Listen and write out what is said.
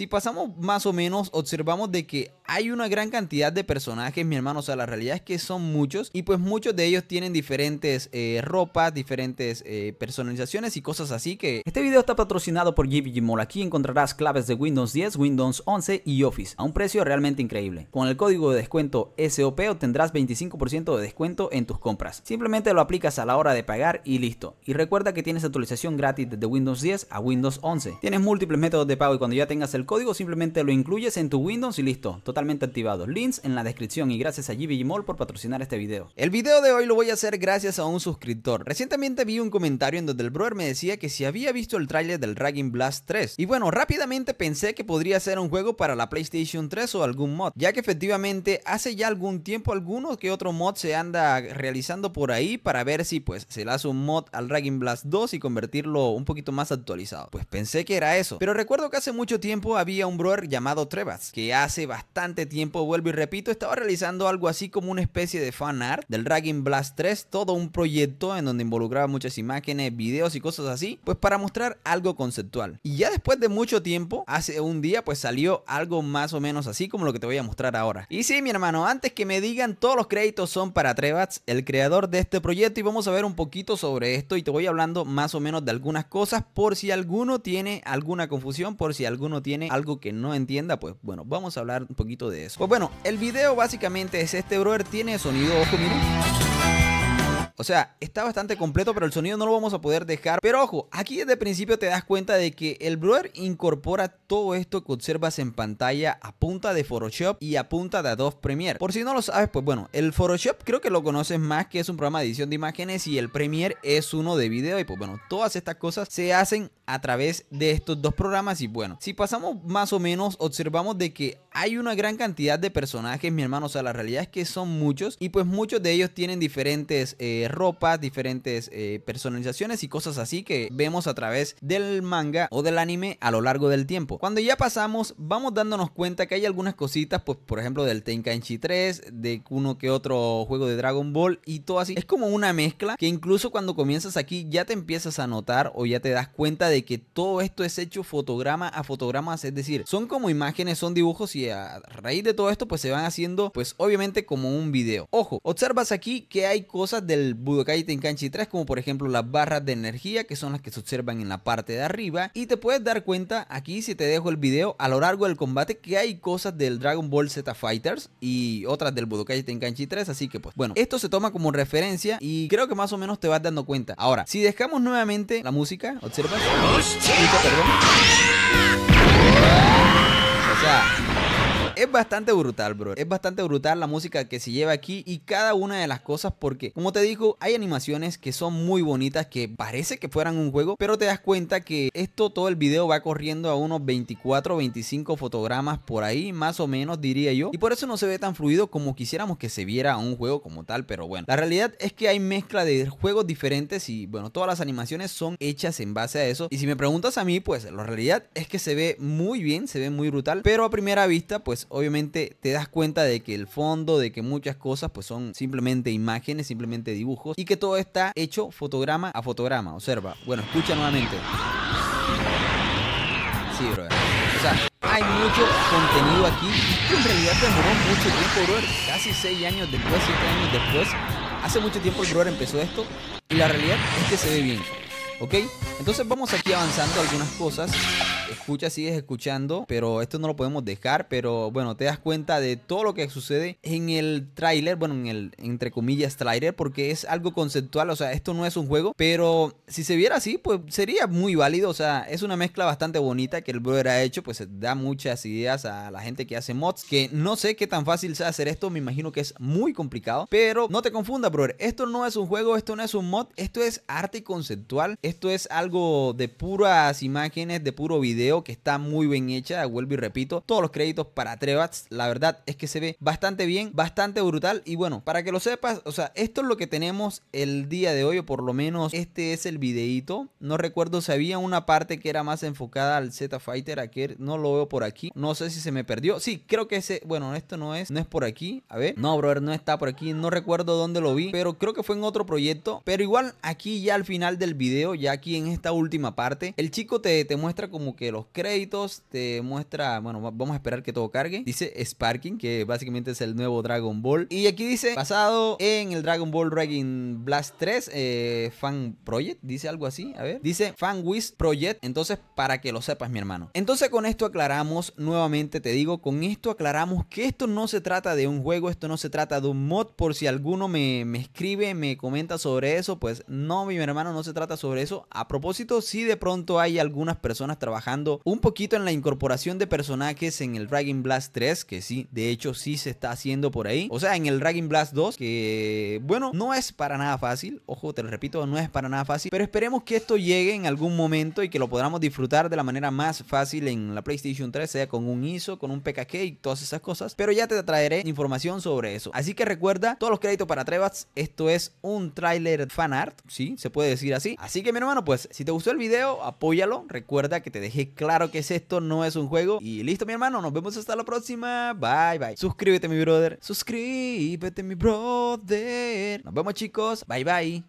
si pasamos más o menos, observamos de que hay una gran cantidad de personajes, mi hermano. O sea, la realidad es que son muchos. Y pues muchos de ellos tienen diferentes eh, ropas, diferentes eh, personalizaciones y cosas así que... Este video está patrocinado por Mall. Aquí encontrarás claves de Windows 10, Windows 11 y Office a un precio realmente increíble. Con el código de descuento SOP obtendrás 25% de descuento en tus compras. Simplemente lo aplicas a la hora de pagar y listo. Y recuerda que tienes actualización gratis desde Windows 10 a Windows 11. Tienes múltiples métodos de pago y cuando ya tengas el código simplemente lo incluyes en tu Windows y listo, totalmente activado. Links en la descripción y gracias a Mall por patrocinar este video. El video de hoy lo voy a hacer gracias a un suscriptor. Recientemente vi un comentario en donde el brother me decía que si había visto el tráiler del Dragon Blast 3. Y bueno, rápidamente pensé que podría ser un juego para la PlayStation 3 o algún mod, ya que efectivamente hace ya algún tiempo alguno que otro mod se anda realizando por ahí para ver si pues se le hace un mod al Raging Blast 2 y convertirlo un poquito más actualizado. Pues pensé que era eso, pero recuerdo que hace mucho tiempo había un broer llamado Trevas, que hace bastante tiempo, vuelvo y repito, estaba realizando algo así como una especie de fan art del Dragon Blast 3, todo un proyecto en donde involucraba muchas imágenes, videos y cosas así, pues para mostrar algo conceptual. Y ya después de mucho tiempo, hace un día, pues salió algo más o menos así como lo que te voy a mostrar ahora. Y sí, mi hermano, antes que me digan, todos los créditos son para Trevas, el creador de este proyecto, y vamos a ver un poquito sobre esto y te voy hablando más o menos de algunas cosas por si alguno tiene alguna confusión, por si alguno tiene algo que no entienda, pues bueno, vamos a hablar un poquito de eso. Pues bueno, el video básicamente es este, brother, tiene sonido, ojo, miren. O sea, está bastante completo, pero el sonido no lo vamos a poder dejar. Pero ojo, aquí desde el principio te das cuenta de que el Blur incorpora todo esto que observas en pantalla a punta de Photoshop y a punta de Adobe Premiere. Por si no lo sabes, pues bueno, el Photoshop creo que lo conoces más que es un programa de edición de imágenes y el Premiere es uno de video. Y pues bueno, todas estas cosas se hacen a través de estos dos programas. Y bueno, si pasamos más o menos, observamos de que hay una gran cantidad de personajes, mi hermano. O sea, la realidad es que son muchos y pues muchos de ellos tienen diferentes... Eh, Ropa, ropas, diferentes eh, personalizaciones y cosas así que vemos a través del manga o del anime a lo largo del tiempo. Cuando ya pasamos, vamos dándonos cuenta que hay algunas cositas, pues por ejemplo del Tenkaichi 3, de uno que otro juego de Dragon Ball y todo así. Es como una mezcla que incluso cuando comienzas aquí ya te empiezas a notar o ya te das cuenta de que todo esto es hecho fotograma a fotogramas, es decir, son como imágenes, son dibujos y a raíz de todo esto pues se van haciendo pues obviamente como un video. Ojo, observas aquí que hay cosas del Budokai Tenkanchi 3, como por ejemplo las barras de energía, que son las que se observan en la parte de arriba. Y te puedes dar cuenta aquí, si te dejo el video, a lo largo del combate, que hay cosas del Dragon Ball Z Fighters y otras del Budokai Tenkanchi 3. Así que pues, bueno, esto se toma como referencia y creo que más o menos te vas dando cuenta. Ahora, si dejamos nuevamente la música, Observa O sea, es bastante brutal, bro. Es bastante brutal la música que se lleva aquí y cada una de las cosas porque, como te digo, hay animaciones que son muy bonitas que parece que fueran un juego, pero te das cuenta que esto, todo el video va corriendo a unos 24, 25 fotogramas por ahí, más o menos diría yo. Y por eso no se ve tan fluido como quisiéramos que se viera un juego como tal, pero bueno. La realidad es que hay mezcla de juegos diferentes y bueno, todas las animaciones son hechas en base a eso. Y si me preguntas a mí, pues la realidad es que se ve muy bien, se ve muy brutal, pero a primera vista, pues obviamente te das cuenta de que el fondo, de que muchas cosas pues son simplemente imágenes, simplemente dibujos y que todo está hecho fotograma a fotograma. Observa, bueno, escucha nuevamente. Sí, brother. O sea, hay mucho contenido aquí en realidad demoró mucho tiempo, brother. Casi 6 años después, 7 años después. Hace mucho tiempo el brother empezó esto y la realidad es que se ve bien. ¿Ok? Entonces vamos aquí avanzando algunas cosas. Escucha, sigues escuchando, pero esto no lo podemos dejar. Pero bueno, te das cuenta de todo lo que sucede en el tráiler, bueno, en el entre comillas tráiler, porque es algo conceptual, o sea, esto no es un juego, pero si se viera así, pues sería muy válido, o sea, es una mezcla bastante bonita que el brother ha hecho, pues da muchas ideas a la gente que hace mods, que no sé qué tan fácil sea hacer esto, me imagino que es muy complicado, pero no te confunda brother, esto no es un juego, esto no es un mod, esto es arte conceptual, esto es algo de puras imágenes, de puro video que está muy bien hecha. Vuelvo y repito, todos los créditos para trevats La verdad es que se ve bastante bien, bastante brutal. Y bueno, para que lo sepas, o sea, esto es lo que tenemos el día de hoy, o por lo menos este es el videito. No recuerdo si había una parte que era más enfocada al Z Fighter. aquel no lo veo por aquí. No sé si se me perdió. Sí, creo que ese, bueno, esto no es, no es por aquí. A ver, no, brother, no está por aquí. No recuerdo dónde lo vi, pero creo que fue en otro proyecto. Pero igual aquí ya al final del video, ya aquí en esta última parte, el chico te, te muestra como que los créditos te muestra, bueno, vamos a esperar que todo cargue. Dice Sparking, que básicamente es el nuevo Dragon Ball. Y aquí dice, basado en el Dragon Ball Raging Blast 3, eh, Fan Project, dice algo así, a ver. Dice Fan Wiz Project, entonces para que lo sepas, mi hermano. Entonces con esto aclaramos, nuevamente te digo, con esto aclaramos que esto no se trata de un juego, esto no se trata de un mod. Por si alguno me, me escribe, me comenta sobre eso, pues no, mi hermano, no se trata sobre eso. A propósito, si de pronto hay algunas personas trabajando un poquito en la incorporación de personajes en el Dragon Blast 3, que sí, de hecho sí se está haciendo por ahí. O sea, en el Dragon Blast 2, que bueno, no es para nada fácil, ojo, te lo repito, no es para nada fácil, pero esperemos que esto llegue en algún momento y que lo podamos disfrutar de la manera más fácil en la PlayStation 3, sea con un ISO, con un PKK y todas esas cosas, pero ya te traeré información sobre eso. Así que recuerda, todos los créditos para Trevats, esto es un tráiler art, sí, se puede decir así. Así que mi hermano, pues si te gustó el video, apóyalo, recuerda que te dejé claro que es esto, no es un juego. Y listo, mi hermano, nos vemos hasta la próxima. Bye, bye. Suscríbete, mi brother. Suscríbete, mi brother. Nos vemos, chicos. Bye, bye.